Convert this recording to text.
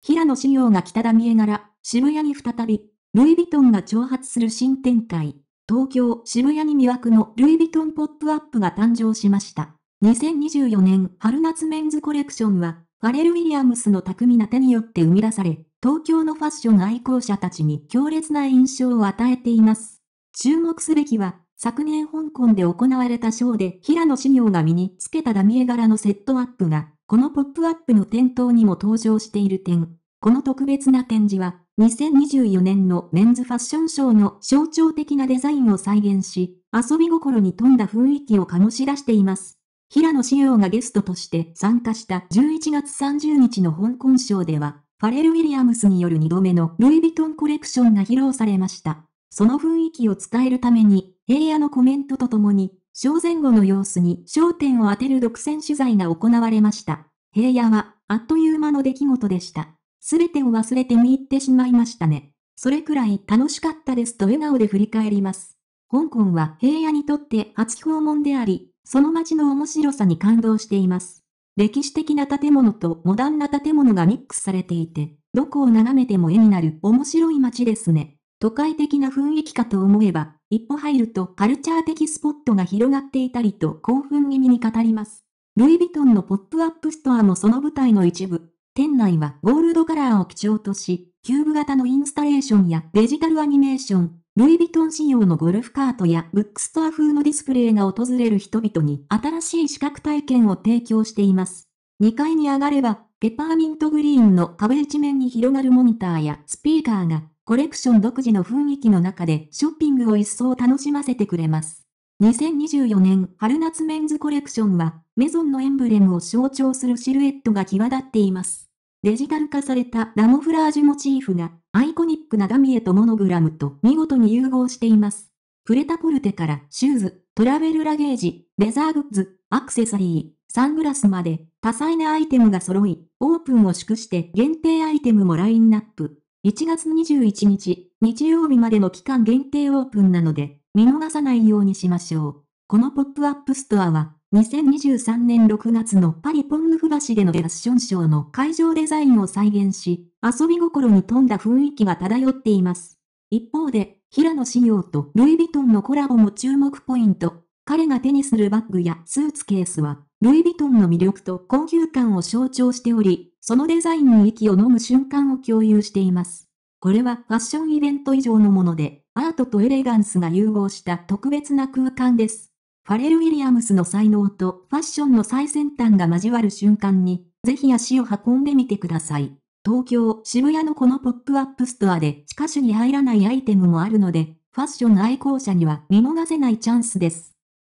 平野紫耀が北田見重柄、渋谷に再び、ルイ・ヴィトンが挑発する新展開。東京・渋谷に魅惑のルイ・ヴィトンポップアップが誕生しました。2024年春夏メンズコレクションは、ファレル・ウィリアムスの巧みな手によって生み出され、東京のファッション愛好者たちに強烈な印象を与えています。注目すべきは、昨年香港で行われたショーで平野紫耀が身につけたダミエ柄のセットアップが、このポップアップの店頭にも登場している点。この特別な展示は、2024年のメンズファッションショーの象徴的なデザインを再現し、遊び心に富んだ雰囲気を醸し出しています。平野紫耀がゲストとして参加した11月30日の香港ショーでは、ファレル・ウィリアムスによる2度目のルイ・ヴィトンコレクションが披露されました。その雰囲気を伝えるために、平野のコメントとともに、小前後の様子に焦点を当てる独占取材が行われました。平野は、あっという間の出来事でした。すべてを忘れて見入ってしまいましたね。それくらい楽しかったですと笑顔で振り返ります。香港は平野にとって初訪問であり、その街の面白さに感動しています。歴史的な建物とモダンな建物がミックスされていて、どこを眺めても絵になる面白い街ですね。都会的な雰囲気かと思えば、一歩入るとカルチャー的スポットが広がっていたりと興奮気味に語ります。ルイ・ヴィトンのポップアップストアもその舞台の一部。店内はゴールドカラーを基調とし、キューブ型のインスタレーションやデジタルアニメーション、ルイ・ヴィトン仕様のゴルフカートやブックストア風のディスプレイが訪れる人々に新しい視覚体験を提供しています。2階に上がれば、ペパーミントグリーンの壁一面に広がるモニターやスピーカーがコレクション独自の雰囲気の中でショッピングを一層楽しませてくれます。2024年春夏メンズコレクションは、メゾンのエンブレムを象徴するシルエットが際立っています。デジタル化されたラモフラージュモチーフが、アイコニックなダミエとモノグラムと見事に融合しています。プレタポルテからシューズ、トラベルラゲージ、レザーグッズ、アクセサリー、サングラスまで多彩なアイテムが揃い、オープンを祝して限定アイテムもラインナップ。1月21日、日曜日までの期間限定オープンなので、見逃さないようにしましょう。このポップアップストアは、2023年6月のパリポンヌフ橋でのデラッションショーの会場デザインを再現し、遊び心に富んだ雰囲気が漂っています。一方で、平野紫耀とルイ・ヴィトンのコラボも注目ポイント。彼が手にするバッグやスーツケースは、ルイ・ヴィトンの魅力と高級感を象徴しており、そのデザインに息を飲む瞬間を共有しています。これはファッションイベント以上のもので、アートとエレガンスが融合した特別な空間です。ファレル・ウィリアムスの才能とファッションの最先端が交わる瞬間に、ぜひ足を運んでみてください。東京、渋谷のこのポップアップストアで地下種に入らないアイテムもあるので、ファッション愛好者には見逃せないチャンスです。